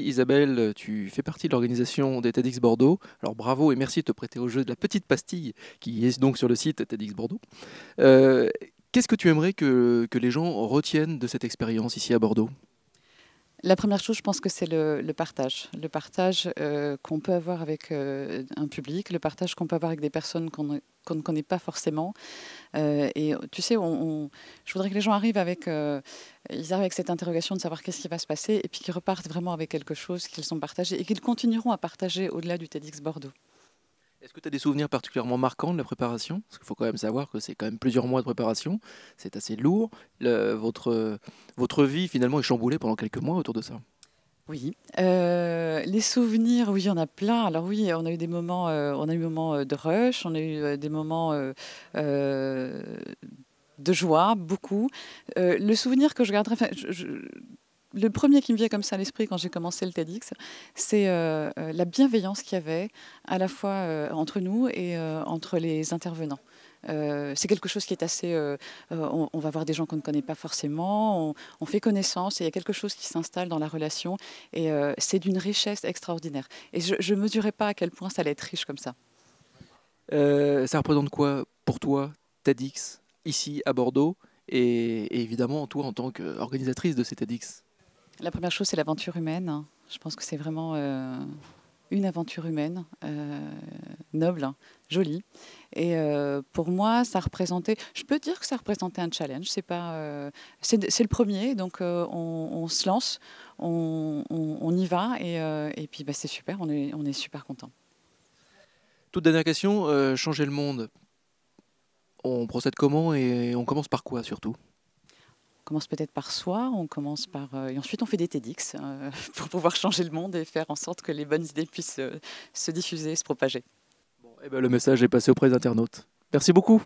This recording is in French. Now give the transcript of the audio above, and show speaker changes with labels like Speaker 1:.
Speaker 1: Isabelle, tu fais partie de l'organisation des TEDx Bordeaux. Alors bravo et merci de te prêter au jeu de la petite pastille qui est donc sur le site TEDx Bordeaux. Euh, qu'est-ce que tu aimerais que les gens retiennent de cette expérience ici à Bordeaux
Speaker 2: la première chose, je pense que c'est le, partage. Le partage euh, qu'on peut avoir avec euh, un public, le partage qu'on peut avoir avec des personnes qu'on ne connaît pas forcément. Euh, et tu sais, je voudrais que les gens arrivent avec, ils arrivent avec cette interrogation de savoir qu'est-ce qui va se passer, et puis qu'ils repartent vraiment avec quelque chose qu'ils ont partagé, et qu'ils continueront à partager au-delà du TEDx Bordeaux.
Speaker 1: Est-ce que tu as des souvenirs particulièrement marquants de la préparation Parce qu'il faut quand même savoir que c'est quand même plusieurs mois de préparation, c'est assez lourd. votre, votre vie finalement est chamboulée pendant quelques mois autour de ça.
Speaker 2: Oui, euh, les souvenirs, oui, il y en a plein. Alors oui, on a eu des moments, euh, on a eu des moments euh, de rush, on a eu des moments de joie, beaucoup. le souvenir que je garderai, je, le premier qui me vient comme ça à l'esprit quand j'ai commencé le TEDx, c'est euh, euh, la bienveillance qu'il y avait à la fois euh, entre nous et entre les intervenants. c'est quelque chose qui est assez... On, va voir des gens qu'on ne connaît pas forcément, on, fait connaissance et il y a quelque chose qui s'installe dans la relation et c'est d'une richesse extraordinaire. Et je ne mesurais pas à quel point ça allait être riche comme ça.
Speaker 1: ça représente quoi pour toi, TEDx, ici à Bordeaux et, et évidemment toi en tant qu'organisatrice de ces TEDx
Speaker 2: la première chose, c'est l'aventure humaine. Je pense que c'est vraiment euh, une aventure humaine, euh, noble, jolie. Et euh, pour moi, ça représentait, je peux dire que ça représentait un challenge. C'est pas, c'est le premier, donc on, se lance, on, y va, et, et puis bah, c'est super, on est, on est
Speaker 1: super content. Toute dernière question, changer le monde, on procède comment et on commence par quoi surtout commence peut-être par soi, on commence
Speaker 2: mmh. par euh, et ensuite on fait des TEDx euh, pour pouvoir changer le monde et faire en sorte que les bonnes idées puissent euh, se diffuser, se propager.
Speaker 1: Bon, eh ben, le message est passé auprès des internautes. Merci beaucoup.